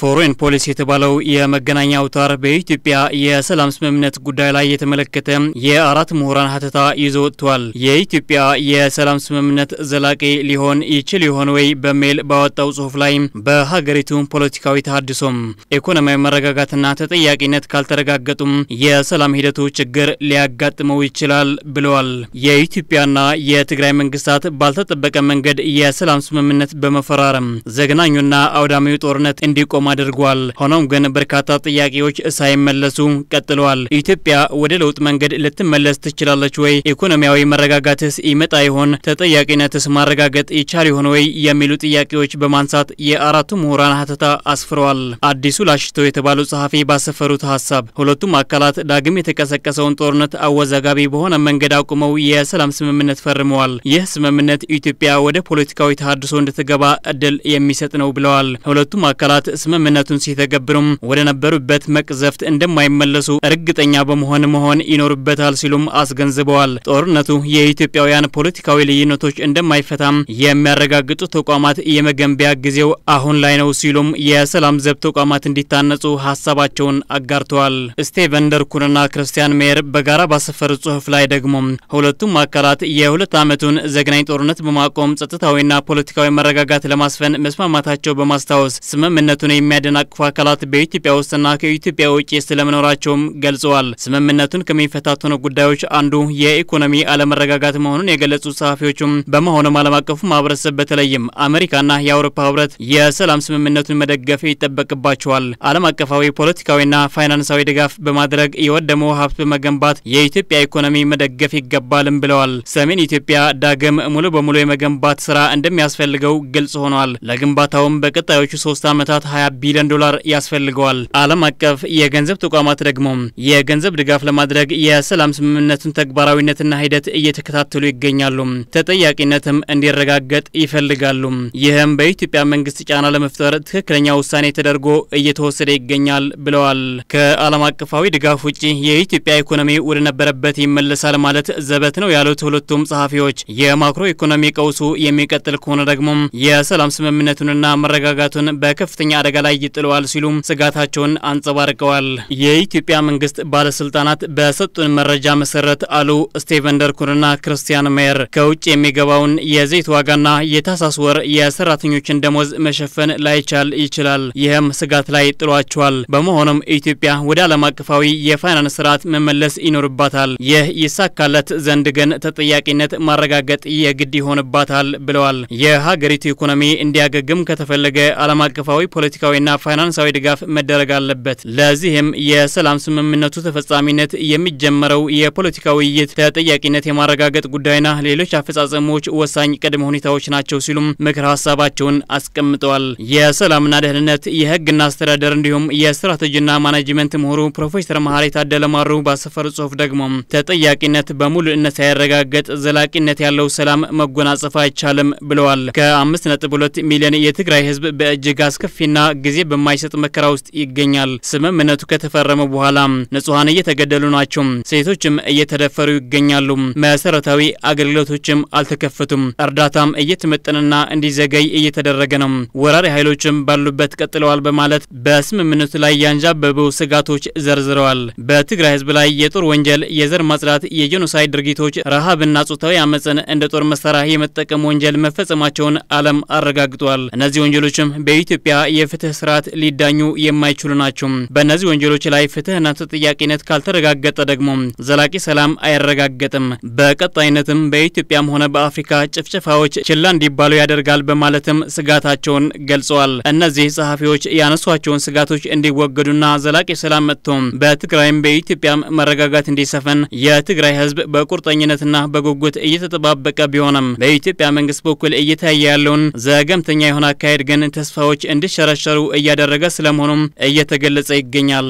ፎሬን ፖሊሲ የተባለው የመገናኛ አውታር በኢትዮጵያ የሰላም ስምምነት ጉዳይ ላይ የተመለከተ የአራት ምሁራን ሀተታ ይዞ ወጥቷል። የኢትዮጵያ የሰላም ስምምነት ዘላቂ ሊሆን ይችል ይሆን ወይ በሚል ባወጣው ጽሁፍ ላይ በሀገሪቱ ፖለቲካዊ ተሃድሶም ኢኮኖሚያዊ መረጋጋትና ተጠያቂነት ካልተረጋገጡም የሰላም ሂደቱ ችግር ሊያጋጥመው ይችላል ብለዋል። የኢትዮጵያና የትግራይ መንግስታት ባልተጠበቀ መንገድ የሰላም ስምምነት በመፈራረም ዘግናኙና አውዳሚው ጦርነት እንዲቆም እንዲቆም አድርጓል። ሆኖም ግን በርካታ ጥያቄዎች ሳይመለሱ ቀጥለዋል። ኢትዮጵያ ወደ ለውጥ መንገድ ልትመለስ ትችላለች ወይ? ኢኮኖሚያዊ መረጋጋትስ ይመጣ ይሆን? ተጠያቂነትስ ማረጋገጥ ይቻል ይሆን ወይ? የሚሉ ጥያቄዎች በማንሳት የአራቱ ምሁራን ሀተታ አስፍረዋል። አዲሱ ላሽቶ የተባሉ ጸሐፊ ባሰፈሩት ሀሳብ ሁለቱም አካላት ዳግም የተቀሰቀሰውን ጦርነት አወዛጋቢ በሆነ መንገድ አቁመው የሰላም ስምምነት ፈርመዋል። ይህ ስምምነት ኢትዮጵያ ወደ ፖለቲካዊ ተሃድሶ እንድትገባ እድል የሚሰጥ ነው ብለዋል። ሁለቱም አካላት ስምምነቱን ሲተገብሩም ወደ ነበሩበት መቅዘፍት እንደማይመለሱ እርግጠኛ በመሆን መሆን ይኖርበታል ሲሉም አስገንዝበዋል። ጦርነቱ የኢትዮጵያውያን ፖለቲካዊ ልዩነቶች እንደማይፈታም የሚያረጋግጡ ተቋማት የመገንቢያ ጊዜው አሁን ላይ ነው ሲሉም የሰላም ዘብ ተቋማት እንዲታነጹ ሀሳባቸውን አጋርተዋል። ስቴቨን ደርኩንና ክርስቲያን ሜየር በጋራ ባሰፈሩ ጽሁፍ ላይ ደግሞ ሁለቱም አካላት የሁለት ዓመቱን ዘግናኝ ጦርነት በማቆም ጸጥታዊና ፖለቲካዊ መረጋጋት ለማስፈን መስማማታቸው በማስታወስ ስምምነቱን የሚያደናቅፉ አካላት በኢትዮጵያ ውስጥና ከኢትዮጵያ ውጭ ስለመኖራቸውም ገልጸዋል። ስምምነቱን ከሚፈታተኑ ጉዳዮች አንዱ የኢኮኖሚ አለመረጋጋት መሆኑን የገለጹ ጸሐፊዎቹም በመሆኑም ዓለም አቀፉ ማህበረሰብ በተለይም አሜሪካና የአውሮፓ ህብረት የሰላም ስምምነቱን መደገፍ ይጠበቅባቸዋል። ዓለም አቀፋዊ ፖለቲካዊና ፋይናንሳዊ ድጋፍ በማድረግ የወደመው ሀብት በመገንባት የኢትዮጵያ ኢኮኖሚ መደገፍ ይገባልም ብለዋል። ሰሜን ኢትዮጵያ ዳግም ሙሉ በሙሉ የመገንባት ስራ እንደሚያስፈልገው ግልጽ ሆኗል። ለግንባታውም በቀጣዮቹ ሶስት ዓመታት 20 20 ቢሊዮን ዶላር ያስፈልገዋል። ዓለም አቀፍ የገንዘብ ተቋማት ደግሞ የገንዘብ ድጋፍ ለማድረግ የሰላም ስምምነቱን ተግባራዊነትና ሂደት እየተከታተሉ ይገኛሉ። ተጠያቂነትም እንዲረጋገጥ ይፈልጋሉ። ይህም በኢትዮጵያ መንግስት ጫና ለመፍጠር ትክክለኛ ውሳኔ ተደርጎ እየተወሰደ ይገኛል ብለዋል። ከዓለም አቀፋዊ ድጋፍ ውጭ የኢትዮጵያ ኢኮኖሚ ወደ ነበረበት ይመለሳል ማለት ዘበት ነው ያሉት ሁለቱም ጸሐፊዎች የማክሮ ኢኮኖሚ ቀውሱ የሚቀጥል ከሆነ ደግሞ የሰላም ስምምነቱንና መረጋጋቱን በከፍተኛ አደጋ አደጋ ላይ ይጥለዋል ሲሉም ስጋታቸውን አንጸባርቀዋል። የኢትዮጵያ መንግስት ባለስልጣናት በሰጡን መረጃ መሰረት አሉ ስቴቨን ደርኩንና ክርስቲያን ሜየር ከውጭ የሚገባውን የዘይት ዋጋና የታህሳስ ወር የሰራተኞችን ደሞዝ መሸፈን ላይቻል ይችላል። ይህም ስጋት ላይ ጥሏቸዋል። በመሆኑም ኢትዮጵያ ወደ ዓለም አቀፋዊ የፋይናንስ ስርዓት መመለስ ይኖርባታል። ይህ ይሳካለት ዘንድ ግን ተጠያቂነት ማረጋገጥ የግድ ይሆንባታል ብለዋል። የሀገሪቱ ኢኮኖሚ እንዲያገግም ከተፈለገ ዓለም አቀፋዊ ፖለቲካ ቁሳዊና ፋይናንሳዊ ድጋፍ መደረግ አለበት። ለዚህም የሰላም ስምምነቱ ተፈጻሚነት የሚጀመረው የፖለቲካ ውይይት፣ ተጠያቂነት የማረጋገጥ ጉዳይና ሌሎች አፈጻጸሞች ወሳኝ ቅድመ ሁኔታዎች ናቸው ሲሉም ምክር ሀሳባቸውን አስቀምጠዋል። የሰላምና ደህንነት የህግና አስተዳደር እንዲሁም የስትራቴጂና ማናጅመንት ምሁሩ ፕሮፌሰር መሀሪ ታደለ ማሩ ባሰፈሩ ጽሁፍ ደግሞ ተጠያቂነት በሙሉነት ሳይረጋገጥ ዘላቂነት ያለው ሰላም መጎናጸፍ አይቻልም ብለዋል። ከ5.2 ሚሊዮን የትግራይ ህዝብ በእጅግ አስከፊና ጊዜ በማይሰጥ መከራ ውስጥ ይገኛል። ስምምነቱ ከተፈረመ በኋላ ንጹሐን እየተገደሉ ናቸው፣ ሴቶችም እየተደፈሩ ይገኛሉ። መሰረታዊ አገልግሎቶችም አልተከፈቱም። እርዳታም እየተመጠነና እንዲዘገይ እየተደረገ ነው። ወራሪ ኃይሎችም ባሉበት ቀጥለዋል በማለት በስምምነቱ ላይ ያንዣበቡ ስጋቶች ዘርዝረዋል። በትግራይ ህዝብ ላይ የጦር ወንጀል፣ የዘር ማጽዳት፣ የጄኖሳይድ ድርጊቶች፣ ረሃብና ጾታዊ አመፅን እንደ ጦር መሳሪያ የመጠቀም ወንጀል መፈጸማቸውን ዓለም አረጋግጧል። እነዚህ ወንጀሎችም በኢትዮጵያ የፍትህ በፍትህ ስርዓት ሊዳኙ የማይችሉ ናቸው። በእነዚህ ወንጀሎች ላይ ፍትህና ተጠያቂነት ካልተረጋገጠ ደግሞ ዘላቂ ሰላም አይረጋገጥም። በቀጣይነትም በኢትዮጵያም ሆነ በአፍሪካ ጭፍጨፋዎች ችላ እንዲባሉ ያደርጋል በማለትም ስጋታቸውን ገልጸዋል። እነዚህ ጸሐፊዎች ያነሷቸውን ስጋቶች እንዲወገዱና ዘላቂ ሰላም መጥቶ በትግራይም በኢትዮጵያም መረጋጋት እንዲሰፍን የትግራይ ህዝብ በቁርጠኝነትና በጉጉት እየተጠባበቀ ቢሆንም በኢትዮጵያ መንግስት በኩል እየታየ ያለውን ዘገምተኛ የሆነ አካሄድ ግን ተስፋዎች እንዲሸረሸሩ እንዲቀጠሉ እያደረገ ስለመሆኑም እየተገለጸ ይገኛል።